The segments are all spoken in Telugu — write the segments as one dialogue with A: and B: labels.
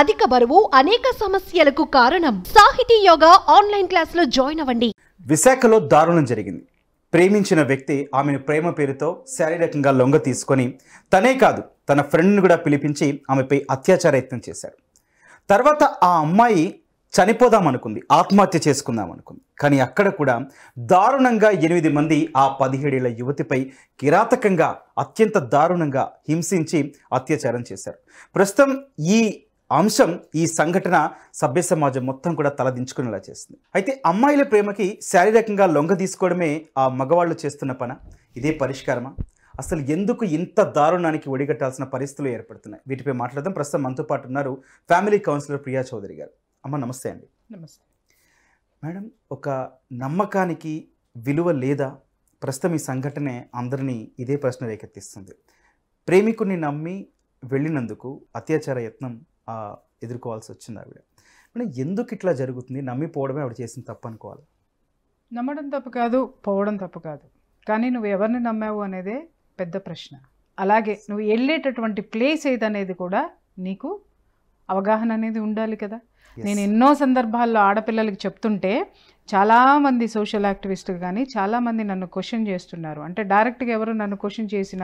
A: అధిక బరువు అనేక సమస్యలకు కారణం సాహితీ యోగా ఆన్లైన్ క్లాస్లో జాయిన్ అవ్వండి
B: విశాఖలో దారుణం జరిగింది ప్రేమించిన వ్యక్తి ఆమెను ప్రేమ పేరుతో శారీరకంగా లొంగ తీసుకొని తనే కాదు తన ఫ్రెండ్ను కూడా పిలిపించి ఆమెపై అత్యాచార యత్నం చేశాడు తర్వాత ఆ అమ్మాయి చనిపోదామనుకుంది ఆత్మహత్య చేసుకుందాం అనుకుంది కానీ అక్కడ కూడా దారుణంగా ఎనిమిది మంది ఆ పదిహేడేళ్ల యువతిపై కిరాతకంగా అత్యంత దారుణంగా హింసించి అత్యాచారం చేశారు ప్రస్తుతం ఈ అంశం ఈ సంఘటన సభ్య సమాజం మొత్తం కూడా తలదించుకునేలా చేస్తుంది అయితే అమ్మాయిల ప్రేమకి శారీరకంగా లొంగ తీసుకోవడమే ఆ మగవాళ్ళు చేస్తున్న పన ఇదే పరిష్కారమా అసలు ఎందుకు ఇంత దారుణానికి ఒడిగట్టాల్సిన పరిస్థితులు ఏర్పడుతున్నాయి వీటిపై మాట్లాడదాం ప్రస్తుతం మనతో పాటు ఉన్నారు ఫ్యామిలీ కౌన్సిలర్ ప్రియా చౌదరి గారు అమ్మ నమస్తే అండి నమస్తే మేడం ఒక నమ్మకానికి విలువ లేదా ప్రస్తుతం ఈ సంఘటనే అందరినీ ఇదే ప్రశ్న రేకెత్తిస్తుంది ప్రేమికుని నమ్మి వెళ్ళినందుకు అత్యాచార యత్నం ఎదుర్కోవాల్సి వచ్చింది ఆవిడ మేడం ఎందుకు ఇట్లా జరుగుతుంది నమ్మిపోవడమే ఆవిడ చేసిన తప్పు అనుకోవాలి
A: నమ్మడం తప్పు కాదు పోవడం తప్పు కాదు కానీ నువ్వు ఎవరిని నమ్మావు అనేదే పెద్ద ప్రశ్న అలాగే నువ్వు వెళ్ళేటటువంటి ప్లేస్ ఏదనేది కూడా నీకు అవగాహన అనేది ఉండాలి కదా నేను ఎన్నో సందర్భాల్లో ఆడపిల్లలకి చెప్తుంటే చాలామంది సోషల్ యాక్టివిస్ట్ కానీ చాలామంది నన్ను క్వశ్చన్ చేస్తున్నారు అంటే డైరెక్ట్గా ఎవరు నన్ను క్వశ్చన్ చేసిన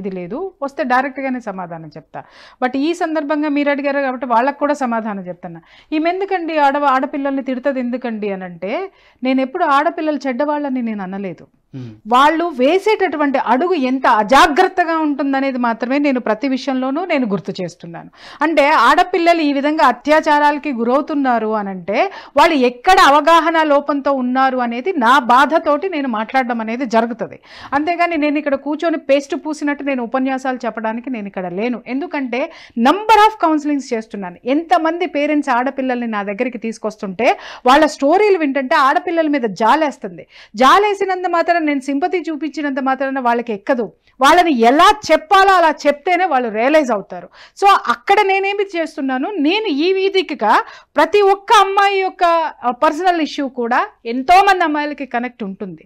A: ఇది లేదు వస్తే డైరెక్ట్గానే సమాధానం చెప్తా బట్ ఈ సందర్భంగా మీరు అడిగారు కాబట్టి వాళ్ళకు కూడా సమాధానం చెప్తున్నా ఈమె ఎందుకండి ఆడవ ఆడపిల్లల్ని తిడుతుంది ఎందుకండి అని అంటే నేను ఎప్పుడు ఆడపిల్లలు చెడ్డవాళ్ళని నేను అనలేదు వాళ్ళు వేసేటటువంటి అడుగు ఎంత అజాగ్రత్తగా ఉంటుందనేది మాత్రమే నేను ప్రతి విషయంలోనూ నేను గుర్తు చేస్తున్నాను అంటే ఆడపిల్లలు ఈ విధంగా అత్యాచారాలకి గురవుతున్నారు అనంటే వాళ్ళు ఎక్కడ అవగాహన లోపంతో ఉన్నారు అనేది నా బాధతోటి నేను మాట్లాడడం అనేది జరుగుతుంది అంతేగాని నేను ఇక్కడ కూర్చొని పేస్ట్ పూసినట్టు నేను ఉపన్యాసాలు చెప్పడానికి నేను ఇక్కడ లేను ఎందుకంటే నంబర్ ఆఫ్ కౌన్సిలింగ్స్ చేస్తున్నాను ఎంతమంది పేరెంట్స్ ఆడపిల్లల్ని నా దగ్గరికి తీసుకొస్తుంటే వాళ్ళ స్టోరీలు వింటంటే ఆడపిల్లల మీద జాలేస్తుంది జాలేసినంత మాత్రం నేను సింపతి చూపించినంత మాత్రాన వాళ్ళకి ఎక్కదు వాళ్ళని ఎలా చెప్పాలో అలా చెప్తేనే వాళ్ళు రియలైజ్ అవుతారు సో అక్కడ నేనేమి చేస్తున్నాను నేను ఈ వీధికిగా ప్రతి ఒక్క అమ్మాయి యొక్క పర్సనల్ ఇష్యూ కూడా కూడా ఎంతోమంది అమ్మాయిలకి కనెక్ట్ ఉంటుంది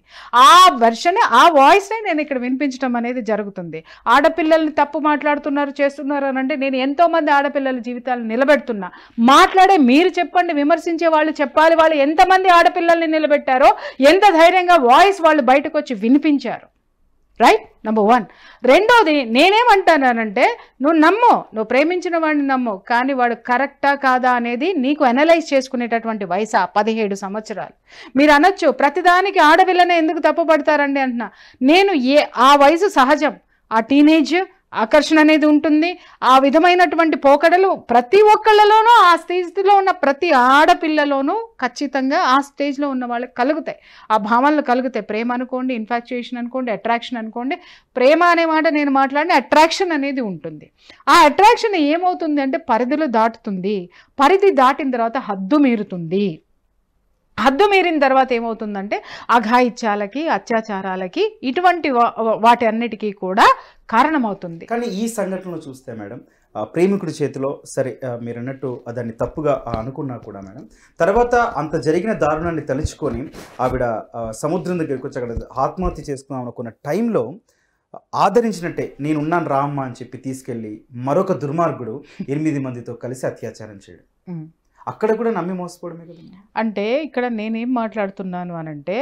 A: ఆ వెర్షన్ ఆ వాయిస్నే నేను ఇక్కడ వినిపించడం అనేది జరుగుతుంది ఆడపిల్లల్ని తప్పు మాట్లాడుతున్నారు చేస్తున్నారు అని అంటే నేను ఎంతోమంది ఆడపిల్లల జీవితాలను నిలబెడుతున్నా మాట్లాడే మీరు చెప్పండి విమర్శించే వాళ్ళు చెప్పాలి వాళ్ళు ఎంతమంది ఆడపిల్లల్ని నిలబెట్టారో ఎంత ధైర్యంగా వాయిస్ వాళ్ళు బయటకు వచ్చి వినిపించారు రైట్ నెంబర్ వన్ రెండోది నేనేమంటానంటే నువ్వు నమ్ము నువ్వు ప్రేమించిన వాడిని నమ్ము కానీ వాడు కరెక్టా కాదా అనేది నీకు అనలైజ్ చేసుకునేటటువంటి వయసు పదిహేడు సంవత్సరాలు మీరు అనొచ్చు ప్రతిదానికి ఆడపిల్లనే ఎందుకు తప్పుపడతారండి అంటున్నా నేను ఏ ఆ వయసు సహజం ఆ టీనేజ్ ఆకర్షణ అనేది ఉంటుంది ఆ విధమైనటువంటి పోకడలు ప్రతి ఒక్కళ్ళలోనూ ఆ స్థితిలో ఉన్న ప్రతి ఆడపిల్లలోనూ ఖచ్చితంగా ఆ స్టేజ్లో ఉన్న వాళ్ళకి కలుగుతాయి ఆ భావనలు కలుగుతాయి ప్రేమ అనుకోండి ఇన్ఫాక్చుయేషన్ అనుకోండి అట్రాక్షన్ అనుకోండి ప్రేమ అనే మాట నేను మాట్లాడిన అట్రాక్షన్ అనేది ఉంటుంది ఆ అట్రాక్షన్ ఏమవుతుంది అంటే పరిధిలో దాటుతుంది పరిధి దాటిన తర్వాత హద్దు మీరుతుంది హద్దు మీరిన తర్వాత ఏమవుతుందంటే అఘాయిత్యాలకి అత్యాచారాలకి ఇటువంటి వాటి అన్నిటికీ కూడా
B: కారణమవుతుంది కానీ ఈ సంఘటనలు చూస్తే మేడం ప్రేమికుడి చేతిలో సరే మీరు అన్నట్టు దాన్ని తప్పుగా అనుకున్నా కూడా మేడం తర్వాత అంత జరిగిన దారుణాన్ని తలుచుకొని ఆవిడ సముద్రం దగ్గరికి వచ్చి అక్కడ ఆత్మహత్య చేసుకుందాం అనుకున్న టైంలో ఆదరించినట్టే నేనున్నాను రామ్మ అని చెప్పి తీసుకెళ్ళి మరొక దుర్మార్గుడు ఎనిమిది మందితో కలిసి అత్యాచారం చేయడం అక్కడ కూడా నమ్మి మోసపోవడమే కదా
A: అంటే ఇక్కడ నేనేం మాట్లాడుతున్నాను అనంటే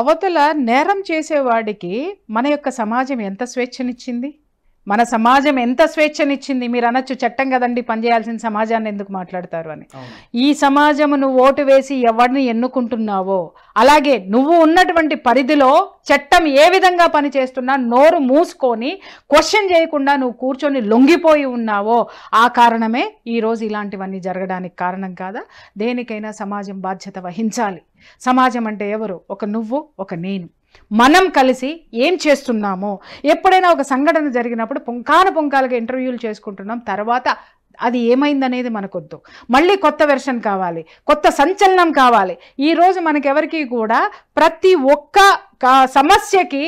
A: అవతల నేరం చేసేవాడికి మన యొక్క సమాజం ఎంత స్వేచ్ఛనిచ్చింది మన సమాజం ఎంత స్వేచ్ఛనిచ్చింది మీరు అనొచ్చు చట్టం కదండి పనిచేయాల్సిన సమాజాన్ని ఎందుకు మాట్లాడతారు అని ఈ సమాజము నువ్వు ఓటు వేసి ఎవరిని ఎన్నుకుంటున్నావో అలాగే నువ్వు ఉన్నటువంటి పరిధిలో చట్టం ఏ విధంగా పనిచేస్తున్నా నోరు మూసుకొని క్వశ్చన్ చేయకుండా నువ్వు కూర్చొని లొంగిపోయి ఉన్నావో ఆ కారణమే ఈరోజు ఇలాంటివన్నీ జరగడానికి కారణం కాదా దేనికైనా సమాజం బాధ్యత వహించాలి సమాజం అంటే ఎవరు ఒక నువ్వు ఒక నేను మనం కలిసి ఏం చేస్తున్నామో ఎప్పుడైనా ఒక సంఘటన జరిగినప్పుడు పుంకాన పుంకాలుగా ఇంటర్వ్యూలు చేసుకుంటున్నాం తర్వాత అది ఏమైందనేది మనకొద్దు మళ్ళీ కొత్త వెర్షన్ కావాలి కొత్త సంచలనం కావాలి ఈరోజు మనకెవరికి కూడా ప్రతి ఒక్క సమస్యకి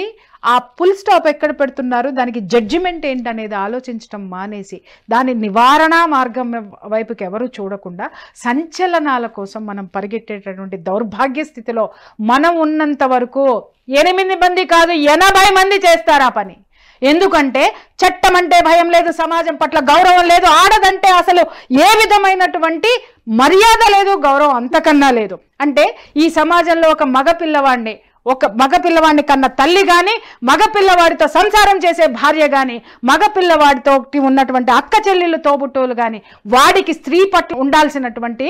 A: ఆ ఫుల్ స్టాప్ ఎక్కడ పెడుతున్నారు దానికి జడ్జిమెంట్ ఏంటనేది ఆలోచించడం మానేసి దాని నివారణ మార్గం వైపుకి ఎవరు చూడకుండా సంచలనాల కోసం మనం పరిగెట్టేటటువంటి దౌర్భాగ్య స్థితిలో మనం ఉన్నంత వరకు ఎనిమిది మంది కాదు ఎనభై మంది చేస్తారు ఆ పని ఎందుకంటే చట్టం అంటే భయం లేదు సమాజం పట్ల గౌరవం లేదు ఆడదంటే అసలు ఏ విధమైనటువంటి మర్యాద లేదు గౌరవం అంతకన్నా లేదు అంటే ఈ సమాజంలో ఒక మగ పిల్లవాడిని ఒక మగపిల్లవాడిని కన్న తల్లి కానీ మగపిల్లవాడితో సంసారం చేసే భార్య కానీ మగపిల్లవాడితో ఉన్నటువంటి అక్క చెల్లెళ్ళు తోబుట్టోలు కానీ వాడికి స్త్రీ పట్టు ఉండాల్సినటువంటి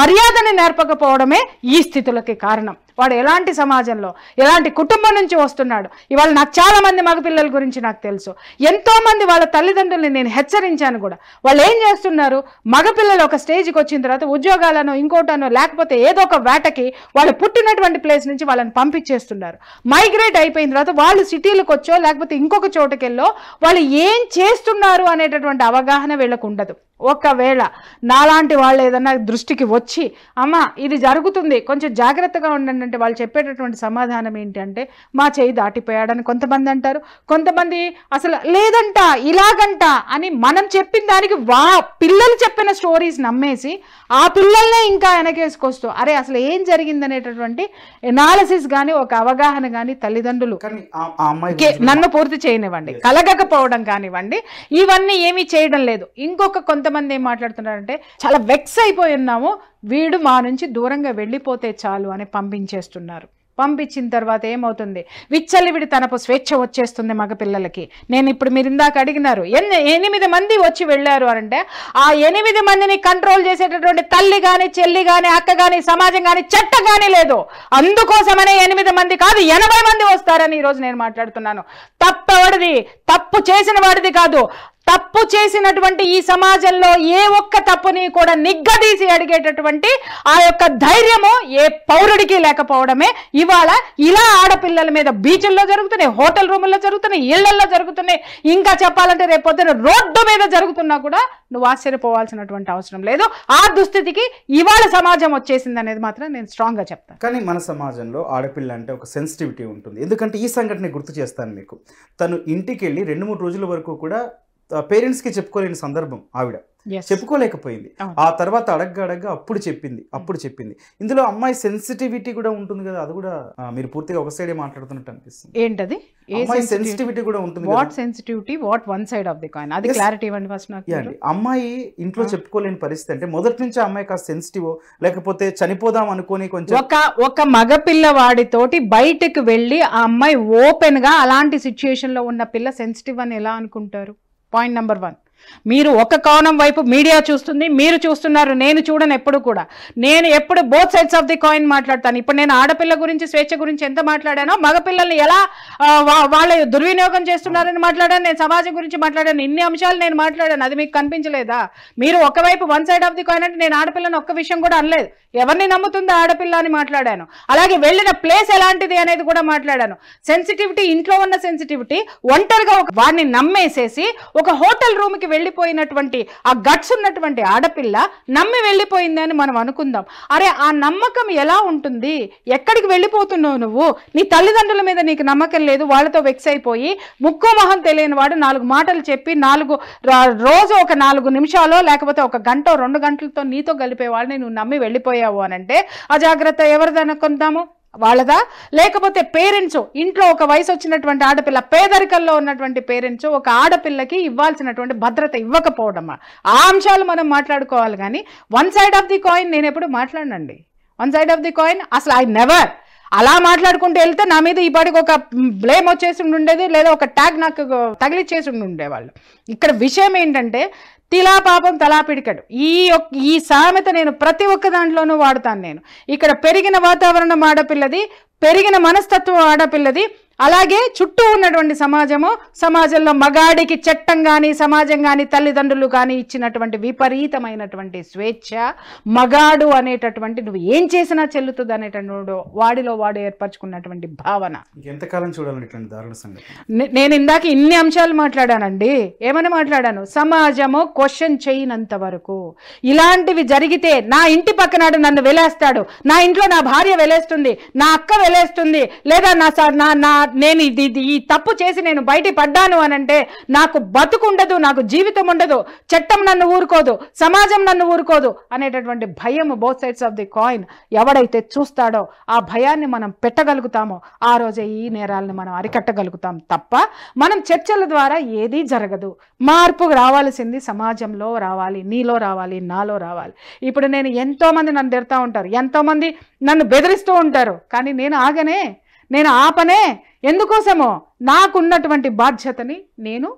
A: మర్యాదని నేర్పకపోవడమే ఈ స్థితులకి కారణం వాడు ఎలాంటి సమాజంలో ఎలాంటి కుటుంబం నుంచి వస్తున్నాడు ఇవాళ నాకు చాలామంది మగపిల్లల గురించి నాకు తెలుసు ఎంతోమంది వాళ్ళ తల్లిదండ్రుల్ని నేను హెచ్చరించాను కూడా వాళ్ళు ఏం చేస్తున్నారు మగపిల్లలు ఒక స్టేజ్కి వచ్చిన తర్వాత ఉద్యోగాలను ఇంకోటనో లేకపోతే ఏదో ఒక వేటకి వాళ్ళు పుట్టినటువంటి ప్లేస్ నుంచి వాళ్ళని పంపించేస్తున్నారు మైగ్రేట్ అయిపోయిన తర్వాత వాళ్ళు సిటీలకు వచ్చో లేకపోతే ఇంకొక చోటుకెళ్ళో వాళ్ళు ఏం చేస్తున్నారు అనేటటువంటి అవగాహన వీళ్ళకు ఉండదు ఒకవేళ నాలాంటి వాళ్ళు ఏదన్నా దృష్టికి వచ్చి అమ్మ ఇది జరుగుతుంది కొంచెం జాగ్రత్తగా ఉండండి ఏంటంటే వాళ్ళు చెప్పేటటువంటి సమాధానం ఏంటంటే మా చేయి దాటిపోయాడని కొంతమంది అంటారు కొంతమంది అసలు లేదంట ఇలాగంట అని మనం చెప్పిన దానికి వా పిల్లలు చెప్పిన స్టోరీస్ నమ్మేసి ఆ పిల్లల్నే ఇంకా వెనకేసుకొస్తూ అరే అసలు ఏం జరిగిందనేటటువంటి ఎనాలసిస్ కానీ ఒక అవగాహన కానీ తల్లిదండ్రులు నన్ను పూర్తి చేయనివ్వండి కలగకపోవడం కానివ్వండి ఇవన్నీ ఏమీ చేయడం లేదు ఇంకొక కొంతమంది ఏం మాట్లాడుతున్నారంటే చాలా వెక్స్ అయిపోయి ఉన్నాము వీడు మా నుంచి దూరంగా వెళ్ళిపోతే చాలు అని పంపించేస్తున్నారు పంపించిన తర్వాత ఏమవుతుంది విచ్చలివిడి తనపు స్వేచ్ఛ వచ్చేస్తుంది మగపిల్లలకి నేను ఇప్పుడు మీరు ఇందాక అడిగినారు ఎన్ని ఎనిమిది మంది వచ్చి వెళ్ళారు అంటే ఆ ఎనిమిది మందిని కంట్రోల్ చేసేటటువంటి తల్లి కానీ చెల్లి కానీ అక్క కానీ సమాజం కానీ చెట్ట కానీ లేదు అందుకోసమనే ఎనిమిది మంది కాదు ఎనభై మంది వస్తారని ఈరోజు నేను మాట్లాడుతున్నాను తప్పవాడిది తప్పు చేసిన వాడిది కాదు తప్పు చేసినటువంటి ఈ సమాజంలో ఏ ఒక్క తప్పుని కూడా నిగ్గదీసి అడిగేటటువంటి ఆ యొక్క ధైర్యము ఏ పౌరుడికి లేకపోవడమే ఇవాళ ఇలా ఆడపిల్లల మీద బీచ్ల్లో జరుగుతున్నాయి హోటల్ రూముల్లో జరుగుతున్నాయి ఇళ్లల్లో జరుగుతున్నాయి ఇంకా చెప్పాలంటే రేపొద్దున రోడ్డు మీద జరుగుతున్నా కూడా నువ్వు ఆశ్చర్యపోవాల్సినటువంటి అవసరం లేదు ఆ దుస్థితికి ఇవాళ సమాజం వచ్చేసింది అనేది మాత్రం నేను స్ట్రాంగ్గా
B: చెప్తాను కానీ మన సమాజంలో ఆడపిల్ల అంటే ఒక సెన్సిటివిటీ ఉంటుంది ఎందుకంటే ఈ సంఘటన గుర్తు చేస్తాను మీకు తను ఇంటికి వెళ్ళి రెండు మూడు రోజుల వరకు కూడా పేరెంట్స్కి చెప్పుకోలేని సందర్భం ఆవిడ చెప్పుకోలేకపోయింది ఆ తర్వాత అడగ్గా అడగ్గా అప్పుడు చెప్పింది అప్పుడు hmm. చెప్పింది ఇందులో అమ్మాయి సెన్సిటివిటీ కూడా ఉంటుంది కదా అది కూడా మీరు పూర్తిగా ఒక సైడే మాట్లాడుతున్నట్టు అనిపిస్తుంది
A: ఏంటది అమ్మాయి సెన్సిటివిటీ కూడా ఉంటుంది what sensitivity what one side of the coin అది క్లారిటీ ఇవ్వండి ఫస్ట్ నాకు
B: అమ్మాయి ఇంట్లో ah. చెప్పుకోలేని పరిస్థితి అంటే మొదటి నుంచి అమ్మాయి కాస్త సెన్సిటివ్ లేకపోతే చనిపోదాం అనుకోని కొంచెం ఒక
A: ఒక పిల్లవాడితోటి బయటకు వెళ్ళి ఆ అమ్మాయి ఓపెన్ గా అలాంటి సిచ్యుయేషన్ లో ఉన్న పిల్ల సెన్సిటివ్ అని ఎలా అనుకుంటారు Point number 1. మీరు ఒక కోణం వైపు మీడియా చూస్తుంది మీరు చూస్తున్నారు నేను చూడను ఎప్పుడు కూడా నేను ఎప్పుడు both sides of the coin మాట్లాడతాను ఇప్పుడు నేను ఆడపిల్ల గురించి స్వేచ్ఛ గురించి ఎంత మాట్లాడానో మగపిల్లల్ని ఎలా వాళ్ళ దుర్వినియోగం చేస్తున్నారని మాట్లాడాను నేను సమాజం గురించి మాట్లాడాను ఇన్ని అంశాలు నేను మాట్లాడాను అది మీకు కనిపించలేదా మీరు ఒకవైపు one side of the coin అంటే నేను ఆడపిల్లని ఒక్క విషయం కూడా అనలేదు ఎవరిని నమ్ముతుందో ఆడపిల్ల అని మాట్లాడాను అలాగే వెళ్ళిన ప్లేస్ ఎలాంటిది అనేది కూడా మాట్లాడాను సెన్సిటివిటీ ఇంట్లో ఉన్న సెన్సిటివిటీ ఒంటరిగా వాడిని నమ్మేసేసి ఒక హోటల్ రూమ్కి వెళ్ళిపోయినటువంటి ఆ గట్స్ ఉన్నటువంటి ఆడపిల్ల నమ్మి వెళ్ళిపోయిందని మనం అనుకుందాం అరే ఆ నమ్మకం ఎలా ఉంటుంది ఎక్కడికి వెళ్ళిపోతున్నావు నువ్వు నీ తల్లిదండ్రుల మీద నీకు నమ్మకం లేదు వాళ్ళతో వెక్స్ అయిపోయి ముక్కు మొహం తెలియని వాడు నాలుగు మాటలు చెప్పి నాలుగు రోజు ఒక నాలుగు నిమిషాలు లేకపోతే ఒక గంట రెండు గంటలతో నీతో గలిపేవాడిని నువ్వు నమ్మి వెళ్ళిపోయావు అని అనంటే అజాగ్రత్త ఎవరిదనుకుందాము వాళ్ళదా లేకపోతే పేరెంట్స్ ఇంట్లో ఒక వయసు వచ్చినటువంటి ఆడపిల్ల పేదరికంలో ఉన్నటువంటి పేరెంట్స్ ఒక ఆడపిల్లకి ఇవ్వాల్సినటువంటి భద్రత ఇవ్వకపోవడమా ఆ అంశాలు మనం మాట్లాడుకోవాలి కానీ one side of the coin నేను ఎప్పుడు మాట్లాడనండి one side of the coin అసలు ఐ నెవర్ అలా మాట్లాడుకుంటూ వెళ్తే నా మీద ఈ పాటికి ఒక బ్లేమ్ వచ్చేసి ఉండేది లేదా ఒక ట్యాగ్ నాకు తగిలిచ్చేసి ఉండేవాళ్ళు ఇక్కడ విషయం ఏంటంటే తిలా పాపం తలా పిడికడు ఈ ఈ సామెత నేను ప్రతి ఒక్క దాంట్లోనూ వాడుతాను నేను ఇక్కడ పెరిగిన వాతావరణం ఆడపిల్లది పెరిగిన మనస్తత్వం ఆడపిల్లది అలాగే చుట్టూ ఉన్నటువంటి సమాజము సమాజంలో మగాడికి చట్టం కానీ సమాజం కానీ తల్లిదండ్రులు కానీ ఇచ్చినటువంటి విపరీతమైనటువంటి స్వేచ్ఛ మగాడు అనేటటువంటి నువ్వు ఏం చేసినా చెల్లుతుంది అనేటటువంటి వాడిలో వాడు
B: ఏర్పరచుకున్నటువంటి భావన ఎంతకాలం చూడాలనేటువంటి దారుణ సంఘటన
A: నేను ఇందాక ఇన్ని అంశాలు మాట్లాడానండి ఏమని మాట్లాడాను సమాజము క్వశ్చన్ చేయనంత వరకు ఇలాంటివి జరిగితే నా ఇంటి పక్కనాడు నన్ను వెలేస్తాడు నా ఇంట్లో నా భార్య వెలేస్తుంది నా అక్క వెలేస్తుంది లేదా నా నా నేను ఇది ఈ తప్పు చేసి నేను బయట పడ్డాను అని అంటే నాకు బతుకుండదు నాకు జీవితం ఉండదు చట్టం నన్ను ఊరుకోదు సమాజం నన్ను ఊరుకోదు అనేటటువంటి భయం both sides of the coin ఎవడైతే చూస్తాడో ఆ భయాన్ని మనం పెట్టగలుగుతామో ఆ రోజే ఈ నేరాలను మనం అరికట్టగలుగుతాం తప్ప మనం చర్చల ద్వారా ఏదీ జరగదు మార్పు రావాల్సింది సమాజంలో రావాలి నీలో రావాలి నాలో రావాలి ఇప్పుడు నేను ఎంతోమంది నన్ను తిడతా ఉంటారు ఎంతోమంది నన్ను బెదిరిస్తూ ఉంటారు కానీ నేను ఆగనే నేను ఆపనే ఎందుకోసమో నాకున్నటువంటి బాధ్యతని నేను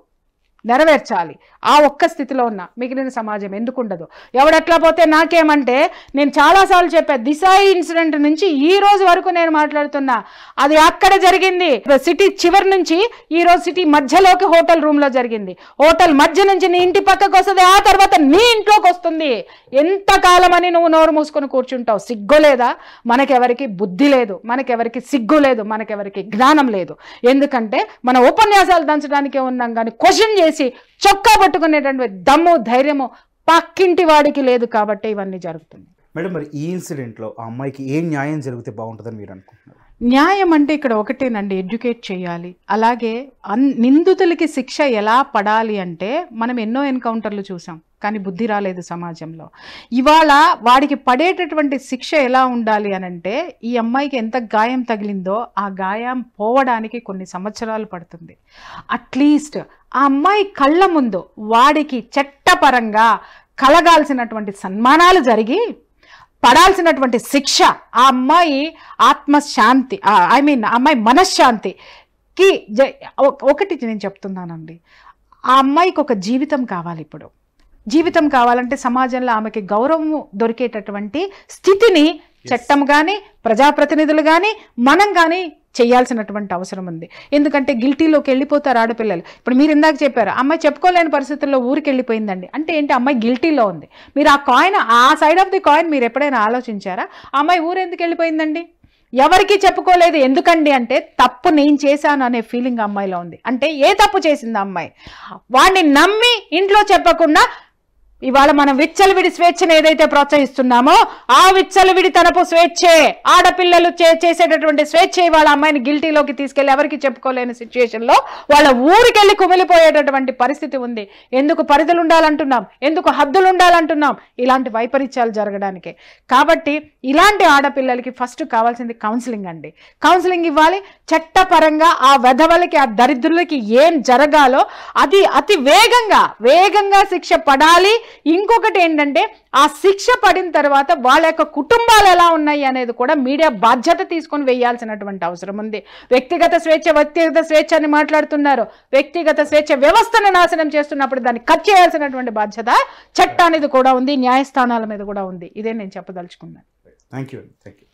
A: నెరవేర్చాలి ఆ ఒక్క స్థితిలో ఉన్న మిగిలిన సమాజం ఎందుకు ఉండదు ఎవడట్లా పోతే నాకేమంటే నేను చాలాసార్లు చెప్పా దిశ ఇన్సిడెంట్ నుంచి ఈ రోజు వరకు నేను మాట్లాడుతున్నా అది అక్కడ జరిగింది సిటీ చివరి నుంచి ఈ రోజు సిటీ మధ్యలోకి హోటల్ రూమ్లో జరిగింది హోటల్ మధ్య నుంచి నీ ఇంటి పక్కకు వస్తుంది ఆ తర్వాత నీ ఇంట్లోకి వస్తుంది ఎంతకాలం అని నువ్వు నోరు మూసుకొని కూర్చుంటావు సిగ్గు లేదా మనకెవరికి బుద్ధి లేదు మనకెవరికి సిగ్గు లేదు మనకెవరికి జ్ఞానం లేదు ఎందుకంటే మన ఉపన్యాసాలు దంచడానికే ఉన్నాం కానీ క్వశ్చన్ చేసి చొక్కా పట్టుకునేటటువంటి దమ్ము ధైర్యము పక్కింటి వాడికి లేదు కాబట్టి
B: ఇవన్నీ జరుగుతుంది మేడం మరి ఈ ఇన్సిడెంట్లో ఆ అమ్మాయికి ఏం న్యాయం జరిగితే బాగుంటుందని మీరు అనుకుంటున్నారు
A: న్యాయం అంటే ఇక్కడ ఒకటేనండి ఎడ్యుకేట్ చేయాలి అలాగే అన్ నిందితులకి శిక్ష ఎలా పడాలి అంటే మనం ఎన్నో ఎన్కౌంటర్లు చూసాం కానీ బుద్ధి రాలేదు సమాజంలో ఇవాళ వాడికి పడేటటువంటి శిక్ష ఎలా ఉండాలి అని అంటే ఈ అమ్మాయికి ఎంత గాయం తగిలిందో ఆ గాయం పోవడానికి కొన్ని సంవత్సరాలు పడుతుంది అట్లీస్ట్ ఆ అమ్మాయి కళ్ళ ముందు వాడికి చట్టపరంగా కలగాల్సినటువంటి సన్మానాలు జరిగి పడాల్సినటువంటి శిక్ష ఆ అమ్మాయి ఆత్మశాంతి ఐ మీన్ అమ్మాయి మనశ్శాంతికి ఒకటి నేను చెప్తున్నానండి ఆ అమ్మాయికి ఒక జీవితం కావాలి ఇప్పుడు జీవితం కావాలంటే సమాజంలో ఆమెకి గౌరవం దొరికేటటువంటి స్థితిని చట్టం కానీ ప్రజాప్రతినిధులు కానీ మనం కానీ చేయాల్సినటువంటి అవసరం ఉంది ఎందుకంటే గిల్టీలోకి వెళ్ళిపోతారు ఆడపిల్లలు ఇప్పుడు మీరు ఇందాక చెప్పారు అమ్మాయి చెప్పుకోలేని పరిస్థితుల్లో ఊరికి వెళ్ళిపోయిందండి అంటే ఏంటి అమ్మాయి గిల్టీలో ఉంది మీరు ఆ కాయిన్ ఆ సైడ్ ఆఫ్ ది కాయిన్ మీరు ఎప్పుడైనా ఆలోచించారా అమ్మాయి ఊరు ఎందుకు వెళ్ళిపోయిందండి ఎవరికి చెప్పుకోలేదు ఎందుకండి అంటే తప్పు నేను చేశాను అనే ఫీలింగ్ అమ్మాయిలో ఉంది అంటే ఏ తప్పు చేసింది అమ్మాయి వాడిని నమ్మి ఇంట్లో చెప్పకుండా ఇవాళ మనం విచ్చలవిడి స్వేచ్ఛను ఏదైతే ప్రోత్సహిస్తున్నామో ఆ విచ్చలవిడి తనపు స్వేచ్ఛే ఆడపిల్లలు చేసేటటువంటి స్వేచ్ఛ ఇవాళ అమ్మాయిని గిల్టీలోకి తీసుకెళ్లి ఎవరికి చెప్పుకోలేని లో వాళ్ళ ఊరికెళ్ళి కుమిలిపోయేటటువంటి పరిస్థితి ఉంది ఎందుకు పరిధులు ఉండాలంటున్నాం ఎందుకు హద్దులు ఉండాలంటున్నాం ఇలాంటి వైపరీత్యాలు జరగడానికి కాబట్టి ఇలాంటి ఆడపిల్లలకి ఫస్ట్ కావాల్సింది కౌన్సిలింగ్ అండి కౌన్సిలింగ్ ఇవ్వాలి చట్టపరంగా ఆ వెధవలకి ఆ దరిద్రులకి ఏం జరగాలో అది అతి వేగంగా వేగంగా శిక్ష పడాలి ఇంకొకటి ఏంటంటే ఆ శిక్ష పడిన తర్వాత వాళ్ళ యొక్క కుటుంబాలు ఎలా ఉన్నాయి అనేది కూడా మీడియా బాధ్యత తీసుకొని వేయాల్సినటువంటి అవసరం ఉంది వ్యక్తిగత స్వేచ్ఛ వ్యక్తిగత స్వేచ్ఛ అని మాట్లాడుతున్నారు వ్యక్తిగత స్వేచ్ఛ వ్యవస్థను నాశనం చేస్తున్నప్పుడు దాన్ని కట్ చేయాల్సినటువంటి బాధ్యత అనేది కూడా ఉంది న్యాయస్థానాల మీద కూడా ఉంది ఇదే నేను చెప్పదలుచుకున్నాను
B: థ్యాంక్ యూ థ్యాంక్ యూ